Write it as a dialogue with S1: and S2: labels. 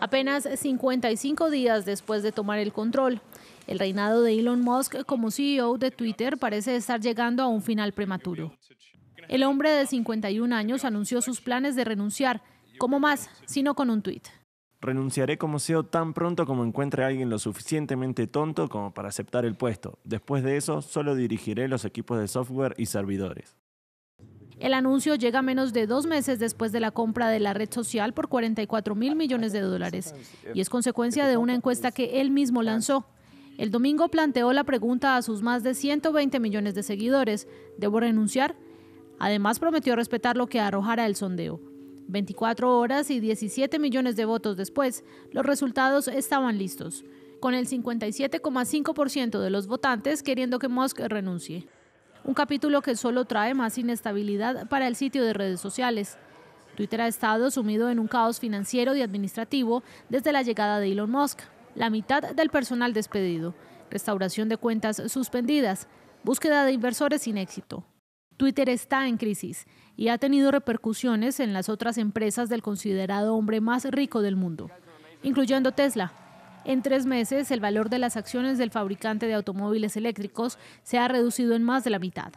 S1: apenas 55 días después de tomar el control. El reinado de Elon Musk como CEO de Twitter parece estar llegando a un final prematuro. El hombre de 51 años anunció sus planes de renunciar, como más, sino con un tuit.
S2: Renunciaré como CEO tan pronto como encuentre a alguien lo suficientemente tonto como para aceptar el puesto. Después de eso, solo dirigiré los equipos de software y servidores.
S1: El anuncio llega menos de dos meses después de la compra de la red social por 44 mil millones de dólares y es consecuencia de una encuesta que él mismo lanzó. El domingo planteó la pregunta a sus más de 120 millones de seguidores, ¿debo renunciar? Además prometió respetar lo que arrojara el sondeo. 24 horas y 17 millones de votos después, los resultados estaban listos, con el 57,5% de los votantes queriendo que Musk renuncie un capítulo que solo trae más inestabilidad para el sitio de redes sociales. Twitter ha estado sumido en un caos financiero y administrativo desde la llegada de Elon Musk, la mitad del personal despedido, restauración de cuentas suspendidas, búsqueda de inversores sin éxito. Twitter está en crisis y ha tenido repercusiones en las otras empresas del considerado hombre más rico del mundo, incluyendo Tesla, en tres meses, el valor de las acciones del fabricante de automóviles eléctricos se ha reducido en más de la mitad.